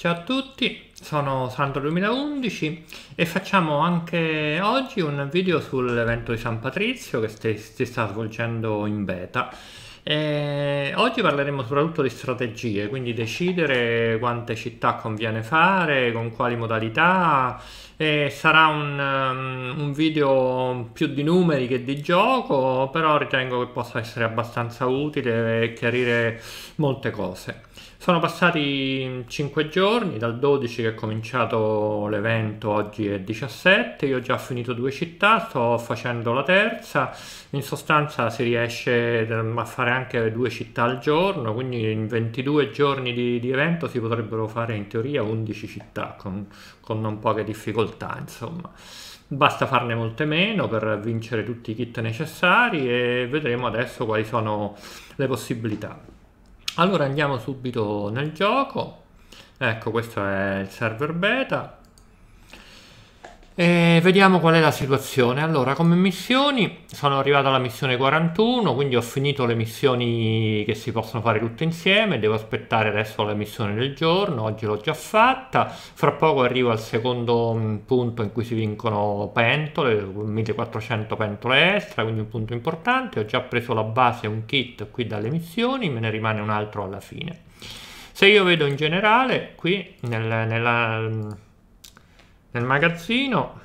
Ciao a tutti, sono Santo2011 e facciamo anche oggi un video sull'evento di San Patrizio che si sta svolgendo in beta. E oggi parleremo soprattutto di strategie, quindi decidere quante città conviene fare, con quali modalità. E sarà un, um, un video più di numeri che di gioco, però ritengo che possa essere abbastanza utile e chiarire molte cose. Sono passati 5 mm, giorni, dal 12 che è cominciato l'evento, oggi è 17, io ho già finito due città, sto facendo la terza, in sostanza si riesce ehm, a fare anche due città al giorno, quindi in 22 giorni di, di evento si potrebbero fare in teoria 11 città con, con non poche difficoltà insomma. Basta farne molte meno per vincere tutti i kit necessari e vedremo adesso quali sono le possibilità. Allora andiamo subito nel gioco. Ecco, questo è il server beta. E vediamo qual è la situazione. Allora, come missioni sono arrivato alla missione 41, quindi ho finito le missioni che si possono fare tutte insieme, devo aspettare adesso la missione del giorno, oggi l'ho già fatta, fra poco arrivo al secondo mm, punto in cui si vincono pentole, 1400 pentole extra, quindi un punto importante, ho già preso la base, un kit qui dalle missioni, me ne rimane un altro alla fine. Se io vedo in generale, qui nel, nella mm, nel magazzino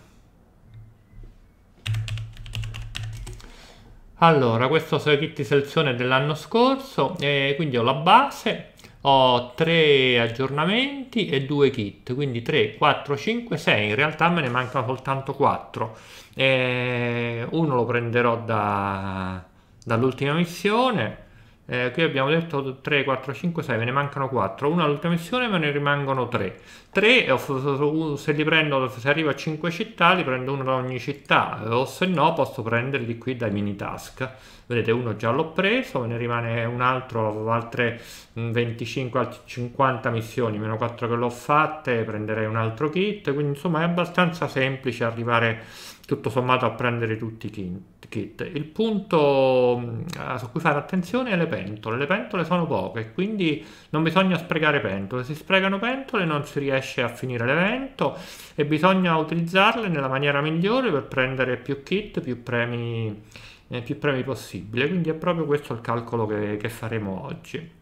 allora questo è i kit di selezione dell'anno scorso eh, quindi ho la base ho tre aggiornamenti e due kit quindi 3 4 5 6 in realtà me ne mancano soltanto 4 eh, uno lo prenderò da, dall'ultima missione eh, qui abbiamo detto 3, 4, 5, 6, me ne mancano 4 una all'ultima missione me ne rimangono 3 3 eh, se li prendo se arrivo a 5 città li prendo uno da ogni città eh, o se no posso prenderli qui dai mini task vedete uno già l'ho preso me ne rimane un altro avevo altre 25 mm, 50 missioni meno 4 che l'ho fatte prenderei un altro kit quindi insomma è abbastanza semplice arrivare tutto sommato a prendere tutti i kit. Il punto mm, su cui fare attenzione è le pentole. Le pentole sono poche, quindi non bisogna sprecare pentole. Si sprecano pentole non si riesce a finire l'evento e bisogna utilizzarle nella maniera migliore per prendere più kit, più premi, eh, più premi possibile. Quindi è proprio questo il calcolo che, che faremo oggi.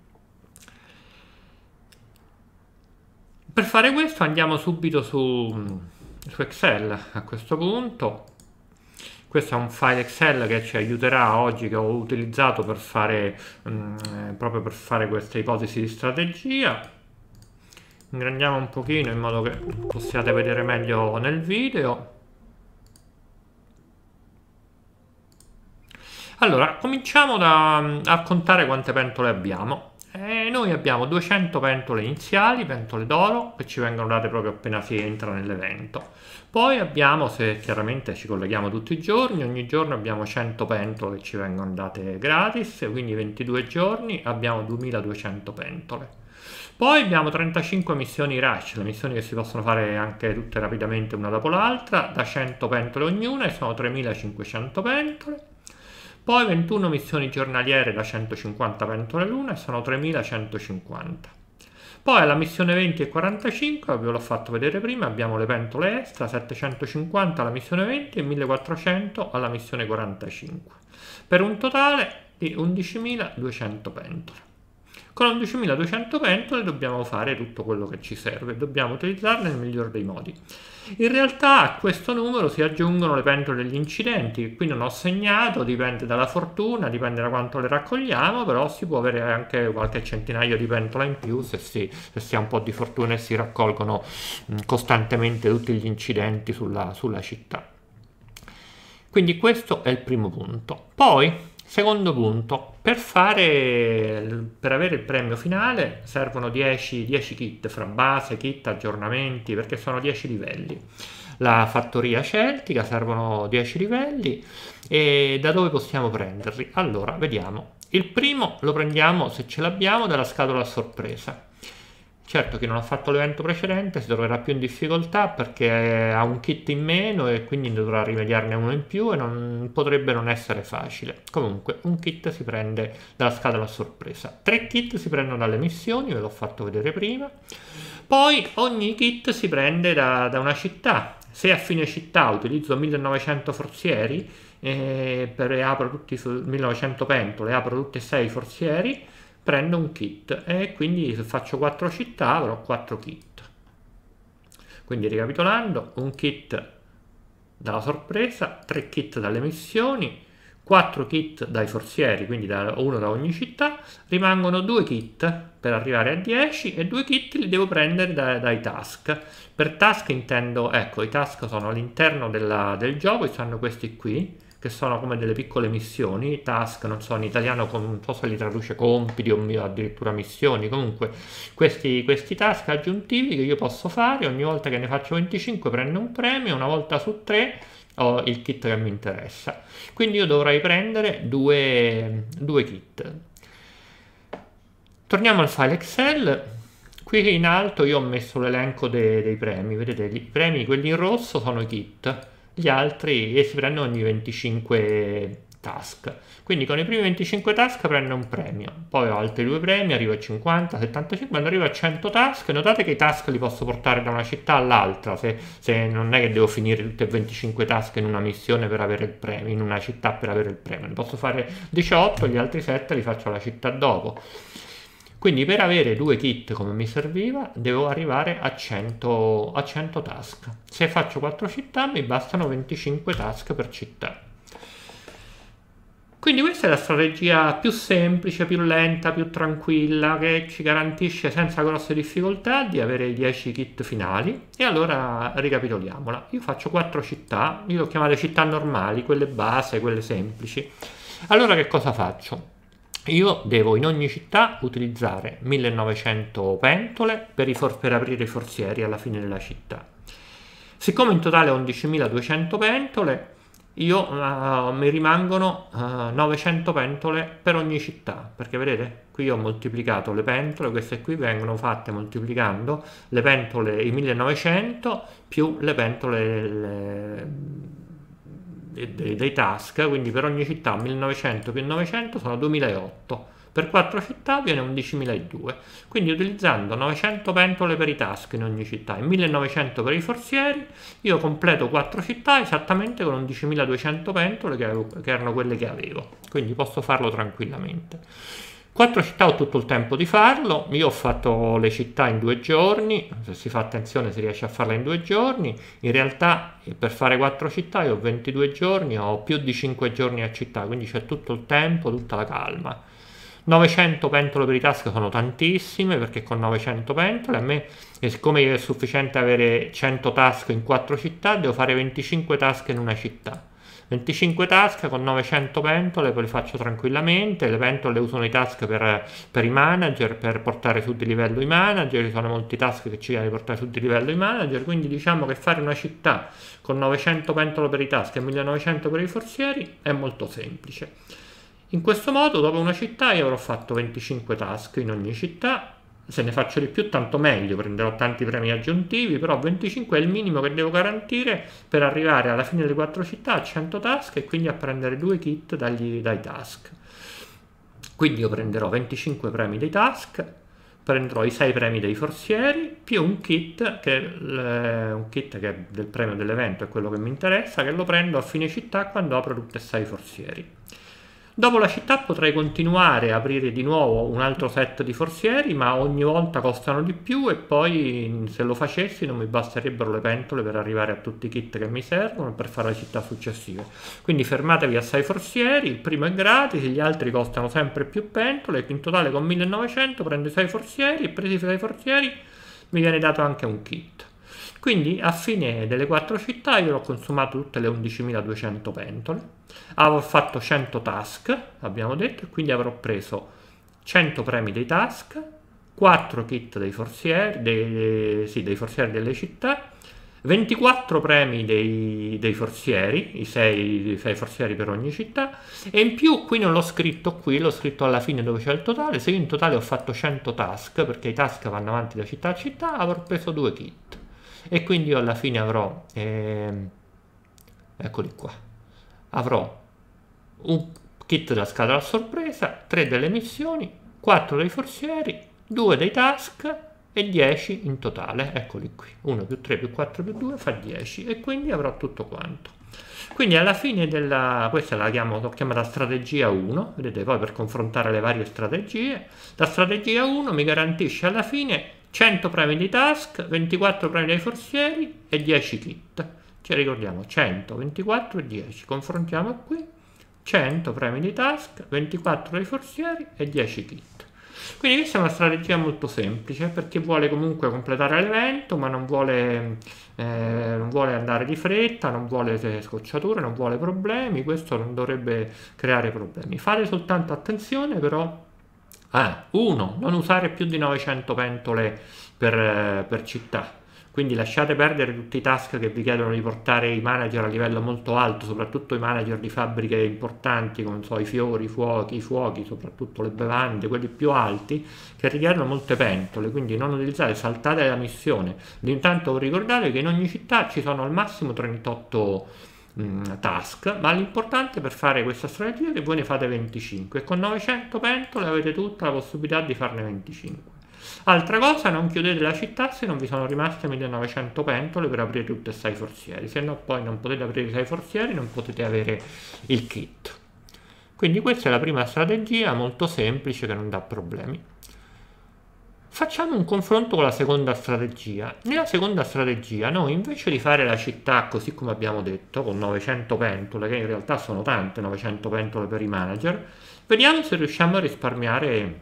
Per fare questo andiamo subito su mm, su Excel a questo punto. Questo è un file Excel che ci aiuterà oggi, che ho utilizzato per fare, mh, mm, eh, proprio per fare queste ipotesi di strategia. Ingrandiamo un pochino in modo che possiate vedere meglio nel video. Allora, cominciamo da, mm, a contare quante pentole abbiamo. E eh, noi abbiamo 200 pentole iniziali, pentole d'oro, che ci vengono date proprio appena si entra nell'evento. Poi abbiamo, se chiaramente ci colleghiamo tutti i giorni, ogni giorno abbiamo 100 pentole che ci vengono date gratis, quindi 22 giorni abbiamo 2200 pentole. Poi abbiamo 35 missioni rush, le missioni che si possono fare anche tutte rapidamente una dopo l'altra, da 100 pentole ognuna e sono 3500 pentole. Poi 21 missioni giornaliere da 150 pentole l'una e sono 3150. Poi alla missione 20 e 45, ve l'ho fatto vedere prima, abbiamo le pentole extra, 750 alla missione 20 e 1400 alla missione 45, per un totale di 11.200 pentole. Con 11.200 pentole dobbiamo fare tutto quello che ci serve, dobbiamo utilizzarle nel miglior dei modi. In realtà a questo numero si aggiungono le pentole degli incidenti, qui non ho segnato, dipende dalla fortuna, dipende da quanto le raccogliamo, però si può avere anche qualche centinaio di pentole in più se si, se si ha un po' di fortuna e si raccolgono costantemente tutti gli incidenti sulla, sulla città. Quindi questo è il primo punto. Poi Secondo punto, per, fare, per avere il premio finale servono 10, 10 kit fra base, kit, aggiornamenti, perché sono 10 livelli. La fattoria celtica servono 10 livelli e da dove possiamo prenderli? Allora, vediamo. Il primo lo prendiamo, se ce l'abbiamo, dalla scatola a sorpresa. Certo, chi non ha fatto l'evento precedente si troverà più in difficoltà perché ha un kit in meno e quindi dovrà rimediarne uno in più e non, potrebbe non essere facile. Comunque, un kit si prende dalla scatola a sorpresa. Tre kit si prendono dalle missioni, ve l'ho fatto vedere prima. Poi ogni kit si prende da, da una città. Se a fine città utilizzo 1900 forzieri, eh, per, apro tutti, 1900 pentole, apro tutti e sei i forzieri, prendo un kit e quindi se faccio 4 città avrò 4 kit quindi ricapitolando un kit dalla sorpresa 3 kit dalle missioni 4 kit dai forzieri quindi da, uno da ogni città rimangono 2 kit per arrivare a 10 e 2 kit li devo prendere da, dai task per task intendo ecco i task sono all'interno del gioco ci sono questi qui che sono come delle piccole missioni, task, non so, in italiano non so se li traduce compiti o addirittura missioni, comunque questi, questi task aggiuntivi che io posso fare, ogni volta che ne faccio 25 prendo un premio, una volta su tre ho il kit che mi interessa. Quindi io dovrei prendere due, due kit. Torniamo al file Excel, qui in alto io ho messo l'elenco de, dei premi, vedete i premi quelli in rosso sono i kit gli altri si prendono ogni 25 task. Quindi con i primi 25 task prende un premio, poi ho altri due premi, arrivo a 50, 75, quando arrivo a 100 task, notate che i task li posso portare da una città all'altra, se, se non è che devo finire tutte e 25 task in una missione per avere il premio, in una città per avere il premio, ne posso fare 18, gli altri 7 li faccio alla città dopo. Quindi per avere due kit come mi serviva devo arrivare a 100, a 100 task. Se faccio 4 città mi bastano 25 task per città. Quindi questa è la strategia più semplice, più lenta, più tranquilla, che ci garantisce senza grosse difficoltà di avere i 10 kit finali. E allora ricapitoliamola. Io faccio 4 città, io le ho chiamate città normali, quelle base, quelle semplici. Allora che cosa faccio? io devo in ogni città utilizzare 1900 pentole per, for- per aprire i forzieri alla fine della città. Siccome in totale ho 11.200 pentole, io, uh, mi rimangono uh, eh, 900 pentole per ogni città perché vedete qui ho moltiplicato le pentole queste qui vengono fatte moltiplicando le pentole i 1900 più le pentole le, dei, dei task, quindi per ogni città 1900 più 900 sono 2008, per 4 città viene 11.002, quindi utilizzando 900 pentole per i task in ogni città e 1900 per i forzieri, io completo 4 città esattamente con 11.200 pentole che, avevo, che erano quelle che avevo, quindi posso farlo tranquillamente. Quattro città ho tutto il tempo di farlo, io ho fatto le città in due giorni, se si fa attenzione si riesce a farla in due giorni, in realtà per fare quattro città io ho 22 giorni, ho più di 5 giorni a città, quindi c'è tutto il tempo, tutta la calma. 900 pentole per i task sono tantissime perché con 900 pentole a me, siccome è sufficiente avere 100 task in 4 città, devo fare 25 task in una città 25 task con 900 pentole, poi le faccio tranquillamente, le pentole le uso nei task per, per, i manager, per portare su di livello i manager, ci sono molti task che ci viene devono portare su di livello i manager, quindi diciamo che fare una città con 900 pentole per i task e 1900 per i forzieri è molto semplice. In questo modo dopo una città io avrò fatto 25 task in ogni città, se ne faccio di più tanto meglio, prenderò tanti premi aggiuntivi, però 25 è il minimo che devo garantire per arrivare alla fine delle quattro città a 100 task e quindi a prendere due kit dagli, dai task. Quindi io prenderò 25 premi dei task, prenderò i 6 premi dei forzieri, più un kit, che, eh, un kit che è del premio dell'evento, è quello che mi interessa, che lo prendo a fine città quando apro tutti e 6 forzieri. Dopo la città potrei continuare a aprire di nuovo un altro set di forzieri, ma ogni volta costano di più e poi se lo facessi non mi basterebbero le pentole per arrivare a tutti i kit che mi servono per fare la città successiva. Quindi fermatevi a 6 forzieri, il primo è gratis, gli altri costano sempre più pentole, in totale con 1900 prendo 6 forzieri e presi 6 forzieri mi viene dato anche un kit. Quindi a fine delle quattro città io ho consumato tutte le 11.200 pentole, avrò fatto 100 task, abbiamo detto, e quindi avrò preso 100 premi dei task, 4 kit dei forzieri, dei, sì, dei forzieri delle città, 24 premi dei, dei forzieri, i 6, 6, forzieri per ogni città, e in più qui non l'ho scritto qui, l'ho scritto alla fine dove c'è il totale, se io in totale ho fatto 100 task, perché i task vanno avanti da città a città, avrò preso 2 kit e quindi io alla fine avrò ehm, eccoli qua avrò un kit da scatola a sorpresa 3 delle missioni 4 dei forzieri 2 dei task e 10 in totale eccoli qui 1 più 3 più 4 più 2 fa 10 e quindi avrò tutto quanto quindi alla fine della, questa la chiamo, l'ho chiamata strategia 1, vedete poi per confrontare le varie strategie, la strategia 1 mi garantisce alla fine 100 premi di task, 24 premi dei forzieri e 10 kit. Ci ricordiamo 100, 24 e 10. Confrontiamo qui. 100 premi di task, 24 dei forzieri e 10 kit. Quindi questa è una strategia molto semplice per chi vuole comunque completare l'evento ma non vuole, eh, non vuole, andare di fretta, non vuole scocciature, non vuole problemi, questo non dovrebbe creare problemi. Fate soltanto attenzione però Ah, uno, non usare più di 900 pentole per, eh, per città. Quindi lasciate perdere tutti i task che vi chiedono di portare i manager a livello molto alto, soprattutto i manager di fabbriche importanti, come so, i fiori, i fuochi, i fuochi, soprattutto le bevande, quelli più alti, che richiedono molte pentole. Quindi non utilizzate, saltate la missione. Intanto ricordate che in ogni città ci sono al massimo 38 Mm, task, ma l'importante per fare questa strategia è che voi ne fate 25 e con 900 pentole avete tutta la possibilità di farne 25. Altra cosa, non chiudete la città se non vi sono rimaste 1900 pentole per aprire tutte e 6 forzieri, se no poi non potete aprire i 6 forzieri, non potete avere il kit. Quindi questa è la prima strategia, molto semplice, che non dà problemi. Facciamo un confronto con la seconda strategia. Nella seconda strategia noi invece di fare la città così come abbiamo detto, con 900 pentole, che in realtà sono tante 900 pentole per i manager, vediamo se riusciamo a risparmiare,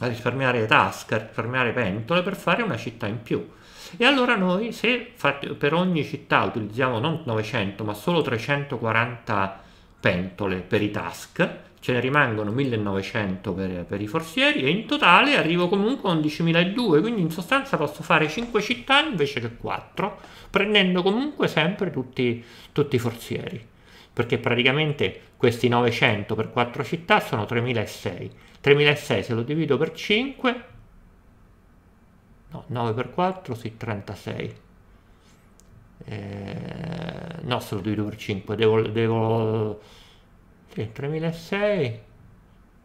a risparmiare task, a risparmiare pentole per fare una città in più. E allora noi se per ogni città utilizziamo non 900 ma solo 340 pentole per i task, ce ne rimangono 1900 per, per, i forzieri e in totale arrivo comunque a 11.200, quindi in sostanza posso fare 5 città invece che 4, prendendo comunque sempre tutti, tutti i forzieri, perché praticamente questi 900 per 4 città sono 3.600, 3.600 se lo divido per 5, no, 9 per 4, sì, 36. Eh, no, se lo divido per 5, devo, devo sì, 3600,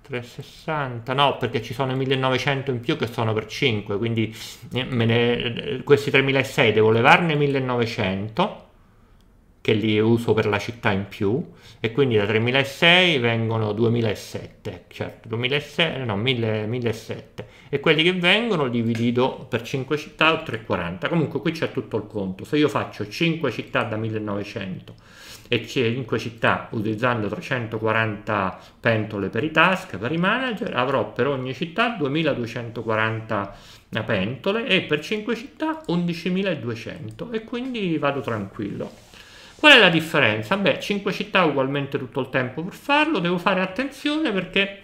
360, no, perché ci sono 1900 in più che sono per 5, quindi eh, ne, eh, questi 3600 devo levarne 1900 che li uso per la città in più e quindi da 3600 vengono 2007 certo 2007 eh, no 1007 e quelli che vengono li divido per 5 città o 340 comunque qui c'è tutto il conto se io faccio 5 città da 1900 e 5 città utilizzando 340 pentole per i task, per i manager, avrò per ogni città 2240 pentole e per 5 città 11200 e quindi vado tranquillo. Qual è la differenza? Beh, 5 città ugualmente tutto il tempo per farlo, devo fare attenzione perché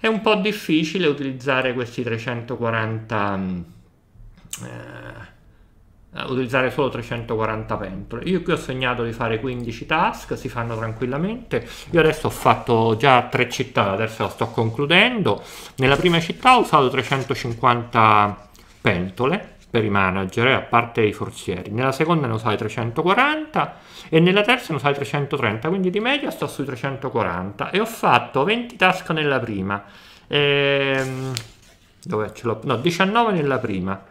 è un po' difficile utilizzare questi 340 eh, eh, utilizzare solo 340 pentole. Io qui ho segnato di fare 15 task, si fanno tranquillamente. Io adesso ho fatto già tre città, adesso la sto concludendo. Nella prima città ho usato 350 pentole per i manager, eh, a parte i forzieri. Nella seconda ne usai 340 e nella terza ne usai 330, quindi di media sto sui 340 e ho fatto 20 task nella prima. E... Ehm, dove ce l'ho? No, 19 nella prima.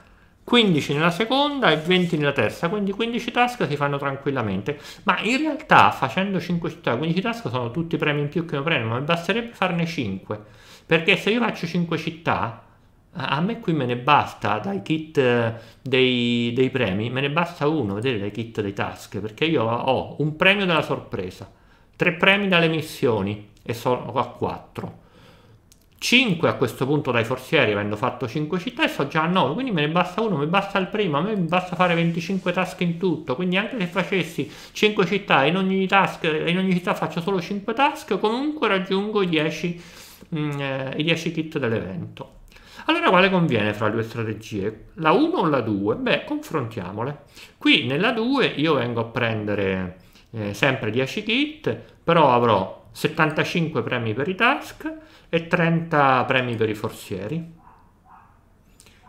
15 nella seconda e 20 nella terza, quindi 15 task si fanno tranquillamente. Ma in realtà facendo 5 città, 15 task sono tutti premi in più che mi prendo, ma mi basterebbe farne 5. Perché se io faccio 5 città, a me qui me ne basta dai kit eh, dei, dei premi, me ne basta uno, vedete dai kit dei task, perché io ho un premio della sorpresa, tre premi dalle missioni e sono a 4 5 a questo punto dai forzieri, avendo fatto 5 città, e so già a 9, quindi me ne basta uno, mi basta il primo, a me mi basta fare 25 task in tutto, quindi anche se facessi 5 città, in ogni, task, in ogni città faccio solo 5 task, comunque raggiungo i 10, mh, mm, eh, i 10 kit dell'evento. Allora quale conviene fra le due strategie? La 1 o la 2? Beh, confrontiamole. Qui nella 2 io vengo a prendere eh, sempre 10 kit, però avrò 75 premi per i task e 30 premi per i forzieri.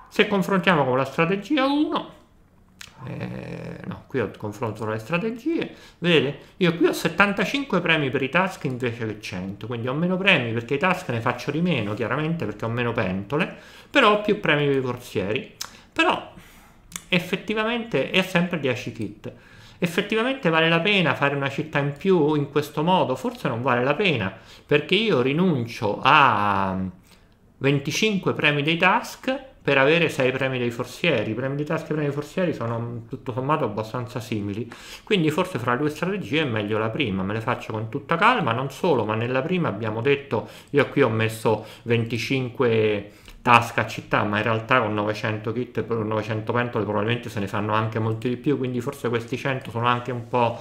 Se confrontiamo con la strategia 1, eh, no, qui ho, confronto le strategie, vedete, io qui ho 75 premi per i task invece che 100, quindi ho meno premi perché i task ne faccio di meno, chiaramente perché ho meno pentole, però ho più premi per i forzieri. Però effettivamente è sempre 10 kit effettivamente vale la pena fare una città in più in questo modo? Forse non vale la pena, perché io rinuncio a 25 premi dei task per avere 6 premi dei forzieri. I premi dei task e i premi dei forzieri sono tutto sommato abbastanza simili, quindi forse fra le due strategie è meglio la prima, me le faccio con tutta calma, non solo, ma nella prima abbiamo detto, io qui ho messo 25 tasca a città, ma in realtà con 900 kit, e 900 pentole probabilmente se ne fanno anche molti di più, quindi forse questi 100 sono anche un po',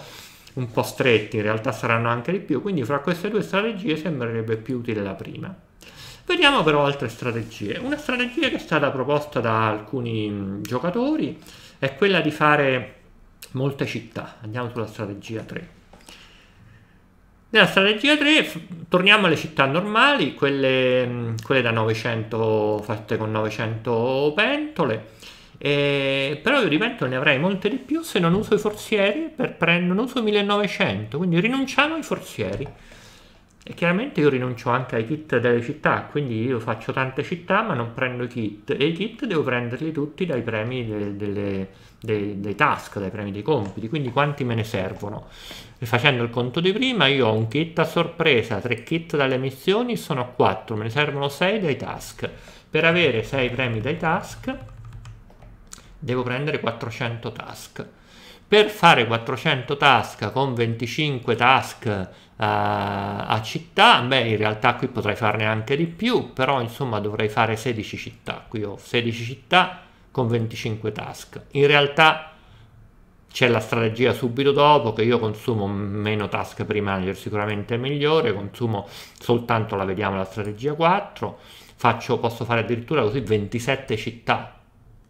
un po' stretti, in realtà saranno anche di più, quindi fra queste due strategie sembrerebbe più utile la prima. Vediamo però altre strategie. Una strategia che è stata proposta da alcuni giocatori è quella di fare molte città. Andiamo sulla strategia 3. Nella strategia 3 torniamo alle città normali, quelle, mm, quelle da 900 fatte con 900 pentole, eh, però io di pentole ne avrei molte di più se non uso i forzieri, per prendo, non uso 1900, quindi rinunciamo ai forzieri. E chiaramente io rinuncio anche ai kit delle città, quindi io faccio tante città ma non prendo i kit. E i kit devo prenderli tutti dai premi delle, delle, dei, dei task, dai premi dei compiti, quindi quanti me ne servono facendo il conto di prima, io ho un kit a sorpresa, 3 kit dalle missioni, sono a 4, me ne servono 6 dai task. Per avere 6 premi dai task, devo prendere 400 task. Per fare 400 task con 25 task uh, a città, beh in realtà qui potrei farne anche di più, però insomma dovrei fare 16 città, qui ho 16 città con 25 task. In realtà c'è la strategia subito dopo che io consumo meno task per i manager sicuramente è migliore consumo soltanto la vediamo la strategia 4 faccio, posso fare addirittura così 27 città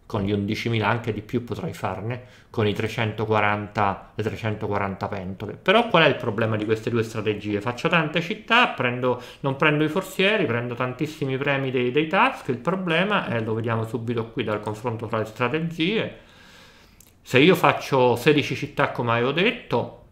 con gli 11.000 anche di più potrei farne con i 340, le 340 pentole però qual è il problema di queste due strategie faccio tante città prendo, non prendo i forzieri prendo tantissimi premi dei, dei task il problema è lo vediamo subito qui dal confronto tra le strategie se io faccio 16 città come avevo detto,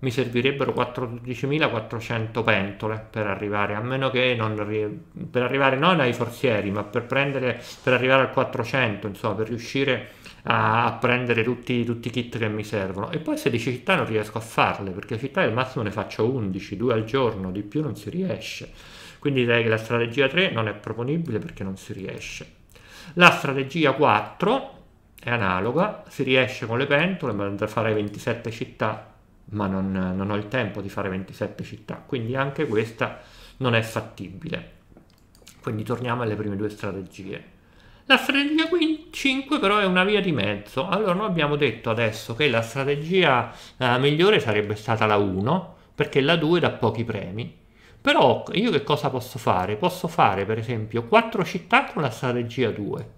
mi servirebbero 14.400 pentole per arrivare, a meno che non per arrivare non ai forzieri, ma per, prendere, per arrivare al 400, insomma, per riuscire a, prendere tutti, tutti, i kit che mi servono. E poi 16 città non riesco a farle, perché città al massimo ne faccio 11, 2 al giorno, di più non si riesce. Quindi direi che la strategia 3 non è proponibile perché non si riesce. La strategia 4 è analoga, si riesce con le pentole a fare 27 città, ma non, non, ho il tempo di fare 27 città, quindi anche questa non è fattibile. Quindi torniamo alle prime due strategie. La strategia 5 però è una via di mezzo, allora noi abbiamo detto adesso che la strategia eh, migliore sarebbe stata la 1, perché la 2 dà pochi premi, però io che cosa posso fare? Posso fare per esempio 4 città con la strategia 2,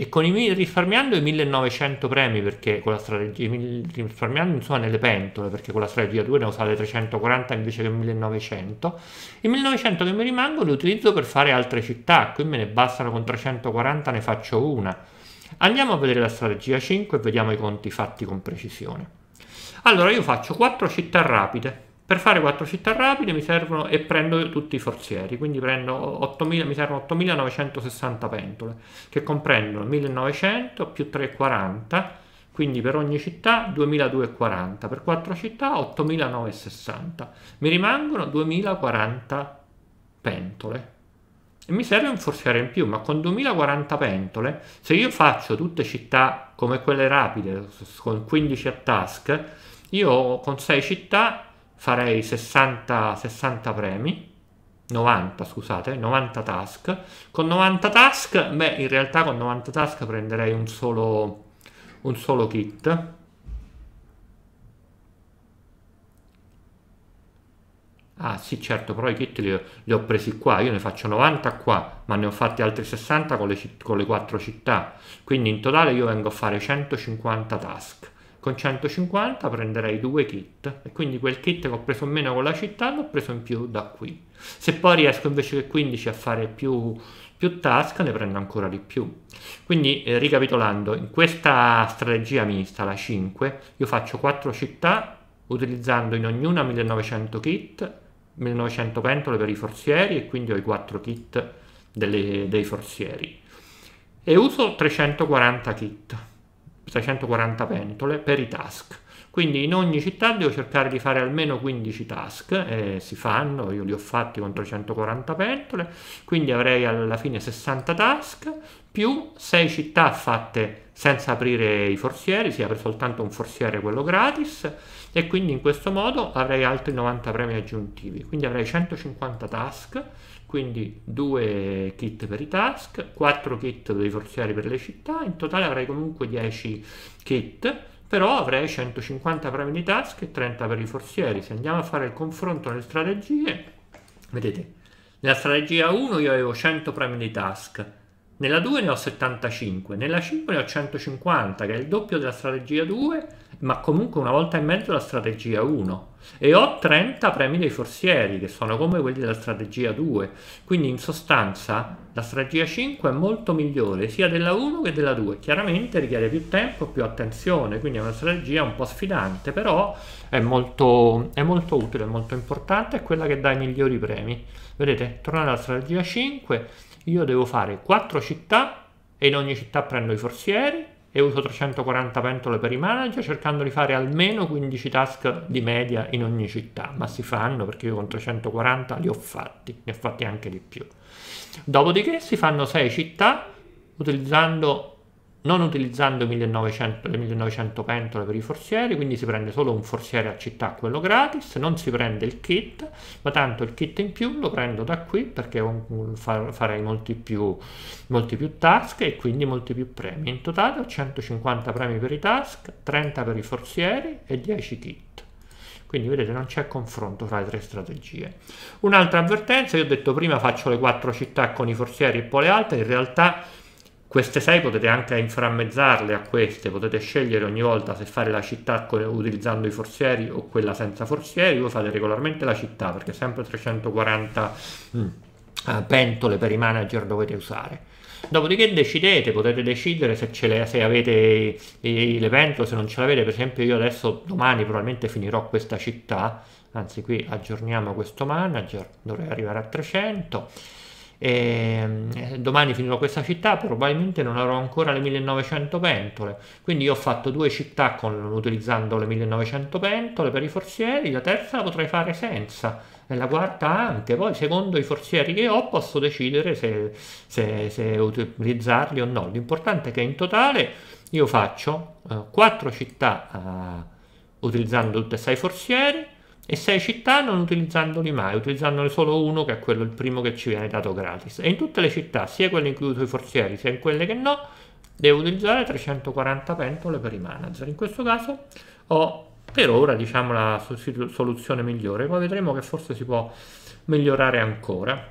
e con i, risparmiando i 1900 premi perché con la strategia risparmiando insomma nelle pentole perché con la strategia 2 ne ho usate 340 invece che 1900 i 1900 che mi rimangono li utilizzo per fare altre città qui me ne bastano con 340 ne faccio una andiamo a vedere la strategia 5 e vediamo i conti fatti con precisione allora io faccio 4 città rapide per fare 4 città rapide mi servono e prendo tutti i forzieri, quindi prendo 8000, mi servono 8960 pentole, che comprendono 1900 più 340, quindi per ogni città 2240, per 4 città 8960. Mi rimangono 2040 pentole. E mi serve un forziere in più, ma con 2040 pentole, se io faccio tutte città come quelle rapide, con 15 a task, io con 6 città farei 60, 60 premi, 90 scusate, 90 task. Con 90 task, beh in realtà con 90 task prenderei un solo, un solo kit. Ah sì certo, però i kit li, li, ho presi qua, io ne faccio 90 qua, ma ne ho fatti altri 60 con le, con le 4 città, quindi in totale io vengo a fare 150 task con 150 prenderei due kit e quindi quel kit che ho preso meno con la città l'ho preso in più da qui se poi riesco invece che 15 a fare più, più task ne prendo ancora di più quindi eh, ricapitolando in questa strategia mista la 5 io faccio 4 città utilizzando in ognuna 1900 kit 1900 pentole per i forzieri e quindi ho i 4 kit delle, dei forzieri e uso 340 kit 640 pentole per i task quindi in ogni città devo cercare di fare almeno 15 task, eh, si fanno, io li ho fatti con 340 pentole, quindi avrei alla fine 60 task più 6 città fatte senza aprire i forzieri, si apre soltanto un forziere quello gratis e quindi in questo modo avrei altri 90 premi aggiuntivi, quindi avrei 150 task, quindi 2 kit per i task, 4 kit dei forzieri per le città, in totale avrei comunque 10 kit però avrei 150 premi di task e 30 per i forzieri. Se andiamo a fare il confronto nelle strategie, vedete, nella strategia 1 io avevo 100 premi di task, nella 2 ne ho 75, nella 5 ne ho 150, che è il doppio della strategia 2 ma comunque una volta e mezzo la strategia 1 e ho 30 premi dei forzieri che sono come quelli della strategia 2 quindi in sostanza la strategia 5 è molto migliore sia della 1 che della 2 chiaramente richiede più tempo più attenzione quindi è una strategia un po' sfidante però è molto, è molto utile è molto importante è quella che dà i migliori premi vedete tornando alla strategia 5 io devo fare 4 città e in ogni città prendo i forzieri e uso 340 pentole per i manager cercando di fare almeno 15 task di media in ogni città, ma si fanno perché io con 340 li ho fatti, ne ho fatti anche di più. Dopodiché si fanno 6 città utilizzando non utilizzando 1900, le 1900 pentole per i forzieri, quindi si prende solo un forziere a città, quello gratis, non si prende il kit, ma tanto il kit in più lo prendo da qui perché farei molti più, molti più task e quindi molti più premi. In totale ho 150 premi per i task, 30 per i forzieri e 10 kit quindi vedete non c'è confronto fra le tre strategie un'altra avvertenza io ho detto prima faccio le quattro città con i forzieri e poi le altre in realtà queste 6 potete anche inframmezzarle a queste, potete scegliere ogni volta se fare la città con, utilizzando i forzieri o quella senza forzieri, Io fate regolarmente la città perché sempre 340 mm, eh, pentole per i manager dovete usare. Dopodiché decidete, potete decidere se, le, se avete le pentole, se non ce l'avete, per esempio io adesso domani probabilmente finirò questa città, anzi qui aggiorniamo questo manager, dovrei arrivare a 300 e ehm, domani finirò questa città probabilmente non avrò ancora le 1900 pentole quindi io ho fatto due città con, utilizzando le 1900 pentole per i forzieri la terza la potrei fare senza e la quarta anche poi secondo i forzieri che ho posso decidere se, se, se utilizzarli o no l'importante è che in totale io faccio eh, 4 città eh, utilizzando tutte e 6 forzieri e 6 città non utilizzandoli mai, utilizzandone solo uno che è quello il primo che ci viene dato gratis. E in tutte le città, sia quelle in cui uso i forzieri, sia in quelle che no, devo utilizzare 340 pentole per i manager. In questo caso ho per ora diciamo la soluzione migliore, poi vedremo che forse si può migliorare ancora.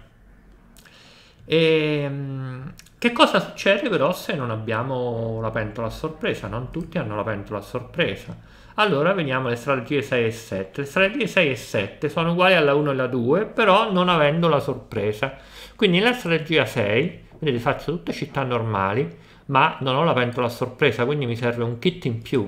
E, ehm, che cosa succede però se non abbiamo la pentola a sorpresa? Non tutti hanno la pentola a sorpresa allora veniamo alle strategie 6 e 7. Le strategie 6 e 7 sono uguali alla 1 e alla 2, però non avendo la sorpresa. Quindi nella strategia 6, vedete, faccio tutte città normali, ma non ho la pentola a sorpresa, quindi mi serve un kit in più.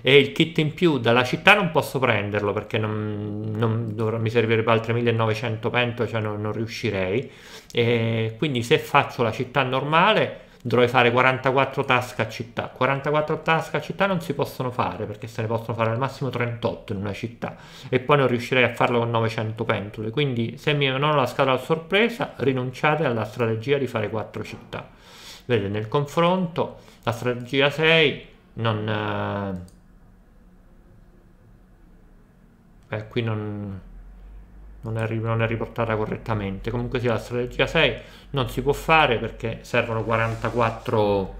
E il kit in più dalla città non posso prenderlo perché non, non dovrà, mi servirebbe altre 1900 pentole, cioè non, non riuscirei. E quindi se faccio la città normale dovrei fare 44 task a città. 44 task a città non si possono fare perché se ne possono fare al massimo 38 in una città e poi non riuscirei a farlo con 900 pentole. Quindi se mi non ho la scatola a sorpresa rinunciate alla strategia di fare 4 città. Vedete nel confronto la strategia 6 non... Eh, eh, qui non non è, non è riportata correttamente. Comunque sia la strategia 6 non si può fare perché servono 44...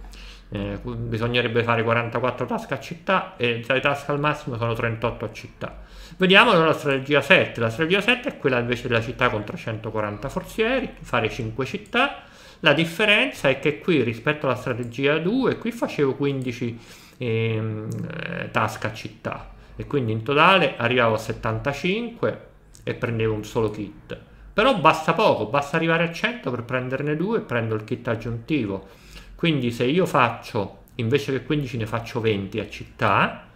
Eh, bisognerebbe fare 44 task a città e le task al massimo sono 38 a città. Vediamo allora la strategia 7. La strategia 7 è quella invece della città con 340 forzieri, fare 5 città. La differenza è che qui rispetto alla strategia 2, qui facevo 15 eh, task a città e quindi in totale arrivavo a 75 e prendevo un solo kit. Però basta poco, basta arrivare a 100 per prenderne due e prendo il kit aggiuntivo. Quindi se io faccio, invece che 15 ne faccio 20 a città,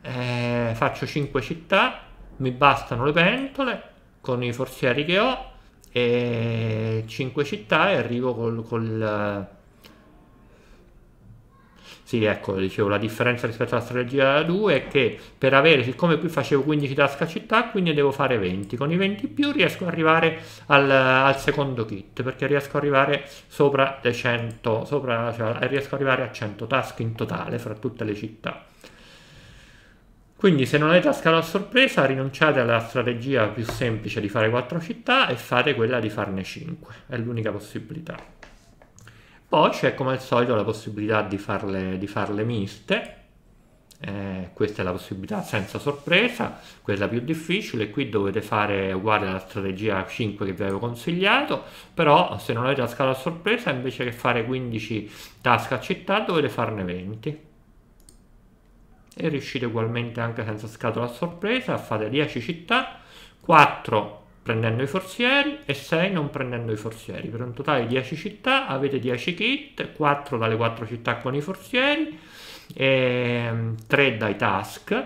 eh, faccio 5 città, mi bastano le pentole con i forzieri che ho, e 5 città e arrivo col, col sì, ecco, dicevo, la differenza rispetto alla strategia 2 è che per avere, siccome qui facevo 15 task a città, quindi devo fare 20. Con i 20 in più riesco ad arrivare al, al secondo kit, perché riesco ad arrivare sopra le 100, sopra, cioè, riesco ad arrivare a 100 task in totale fra tutte le città. Quindi se non avete scala a sorpresa rinunciate alla strategia più semplice di fare 4 città e fate quella di farne 5, è l'unica possibilità. Poi c'è come al solito la possibilità di farle, di farle miste, eh, questa è la possibilità senza sorpresa, quella più difficile, qui dovete fare uguale alla strategia 5 che vi avevo consigliato, però se non avete la scala a sorpresa invece che fare 15 tasche a città dovete farne 20 e riuscite ugualmente anche senza scatola a sorpresa, fate 10 città, 4 prendendo i forzieri e 6 non prendendo i forzieri. Per un totale di 10 città avete 10 kit, 4 dalle 4 città con i forzieri, 3 mm, dai task,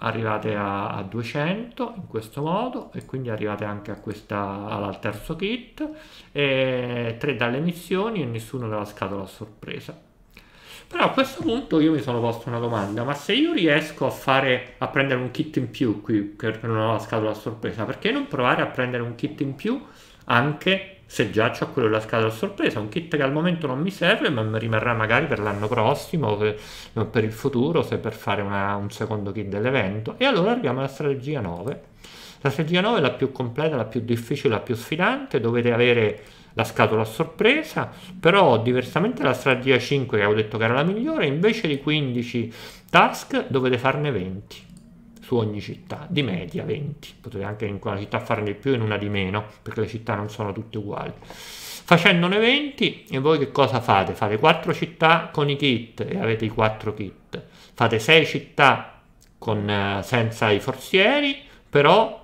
arrivate a, a, 200 in questo modo e quindi arrivate anche a questa, al terzo kit, e 3 dalle missioni e nessuno dalla scatola a sorpresa. Però a questo punto io mi sono posto una domanda, ma se io riesco a fare, a prendere un kit in più qui, che non ho la scatola sorpresa, perché non provare a prendere un kit in più anche se già ho quello della scatola sorpresa, un kit che al momento non mi serve, ma mi rimarrà magari per l'anno prossimo, per, per il futuro, se per fare una, un secondo kit dell'evento. E allora arriviamo alla strategia 9. La strategia 9 è la più completa, la più difficile, la più sfidante, dovete avere la scatola a sorpresa, però diversamente dalla strategia 5 che avevo detto che era la migliore, invece di 15 task dovete farne 20 su ogni città, di media 20, potete anche in una città farne di più e in una di meno, perché le città non sono tutte uguali. Facendone 20 e voi che cosa fate? Fate 4 città con i kit e avete i 4 kit, fate 6 città con, eh, senza i forzieri, però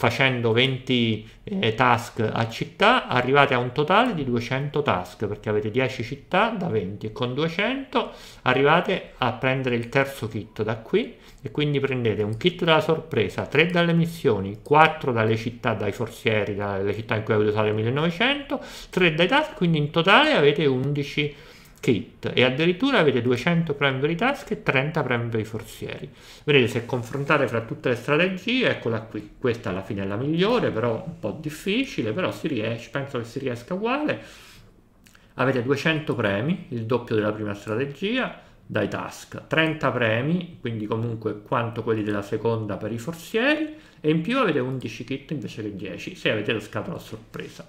facendo 20 eh, task a città arrivate a un totale di 200 task perché avete 10 città da 20 e con 200 arrivate a prendere il terzo kit da qui e quindi prendete un kit dalla sorpresa 3 dalle missioni 4 dalle città dai forzieri dalle città in cui avete usato il 1900 3 dai task quindi in totale avete 11 kit e addirittura avete 200 primary task e 30 primary forzieri vedete se confrontate fra tutte le strategie eccola qui questa alla fine è la migliore però un po' difficile però si riesce penso che si riesca uguale avete 200 premi il doppio della prima strategia dai task 30 premi quindi comunque quanto quelli della seconda per i forzieri e in più avete 11 kit invece che 10 se avete lo scatola sorpresa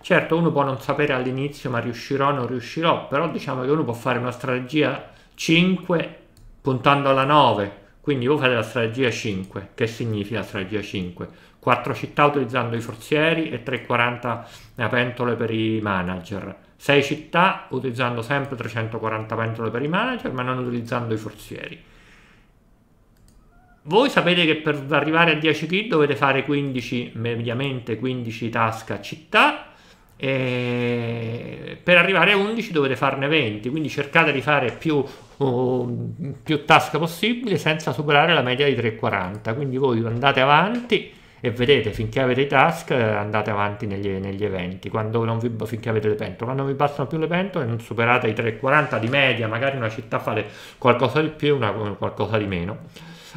Certo, uno può non sapere all'inizio, ma riuscirò o non riuscirò, però diciamo che uno può fare una strategia 5 puntando alla 9. Quindi voi fate la strategia 5. Che significa la strategia 5? 4 città utilizzando i forzieri e 340 eh, pentole per i manager. 6 città utilizzando sempre 340 pentole per i manager, ma non utilizzando i forzieri. Voi sapete che per arrivare a 10 kill dovete fare 15, mediamente 15 tasche a città e per arrivare a 11 dovete farne 20, quindi cercate di fare più, oh, più task possibile senza superare la media di 3,40. Quindi voi andate avanti e vedete finché avete i task andate avanti negli, negli eventi quando non vi, finché avete le pentole quando non vi bastano più le pentole non superate i 3,40 di media magari una città fate qualcosa di più una, qualcosa di meno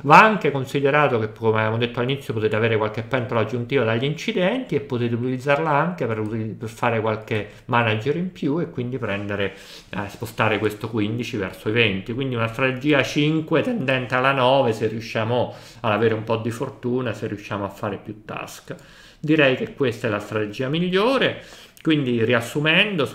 Va anche considerato che, come abbiamo detto all'inizio, potete avere qualche pentola aggiuntiva dagli incidenti e potete utilizzarla anche per, per fare qualche manager in più e quindi prendere, eh, spostare questo 15 verso i 20. Quindi una strategia 5 tendente alla 9 se riusciamo ad avere un po' di fortuna, se riusciamo a fare più task. Direi che questa è la strategia migliore. Quindi riassumendo,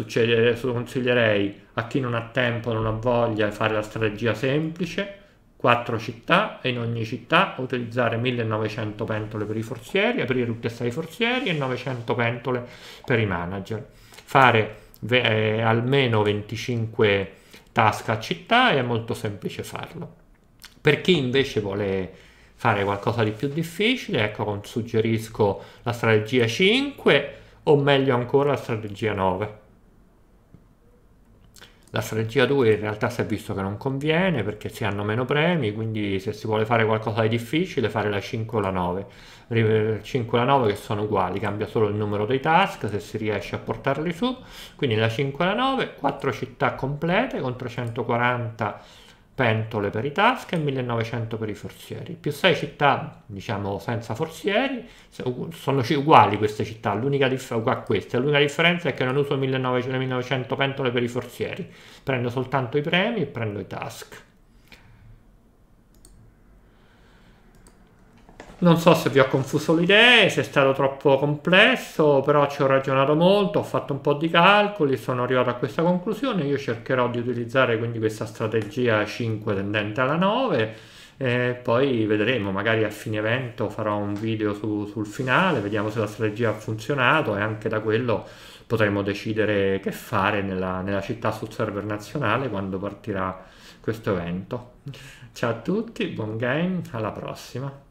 consiglierei a chi non ha tempo, non ha voglia di fare la strategia semplice, quattro città e in ogni città utilizzare 1900 pentole per i forzieri, aprire tutte e sei i forzieri e 900 pentole per i manager. Fare eh, almeno 25 task a città è molto semplice farlo. Per chi invece vuole fare qualcosa di più difficile, ecco, suggerisco la strategia 5 o meglio ancora la strategia 9 la strategia 2 in realtà si è visto che non conviene perché si hanno meno premi, quindi se si vuole fare qualcosa di difficile fare la 5 o la 9. 5 eh, o la 9 che sono uguali, cambia solo il numero dei task se si riesce a portarli su, quindi la 5 o la 9, 4 città complete con 340 pentole per i tasca e 1900 per i forzieri, più 6 città, diciamo, senza forzieri, sono uguali queste città, l'unica differenza, l'unica differenza è che non uso 1900, 1900 pentole per i forzieri, prendo soltanto i premi e prendo i task. Non so se vi ho confuso le idee, se è stato troppo complesso, però ci ho ragionato molto, ho fatto un po' di calcoli, sono arrivato a questa conclusione. Io cercherò di utilizzare quindi questa strategia 5 tendente alla 9. E poi vedremo, magari a fine evento farò un video su, sul finale, vediamo se la strategia ha funzionato e anche da quello potremo decidere che fare nella, nella città sul server nazionale quando partirà questo evento. Ciao a tutti, buon game, alla prossima!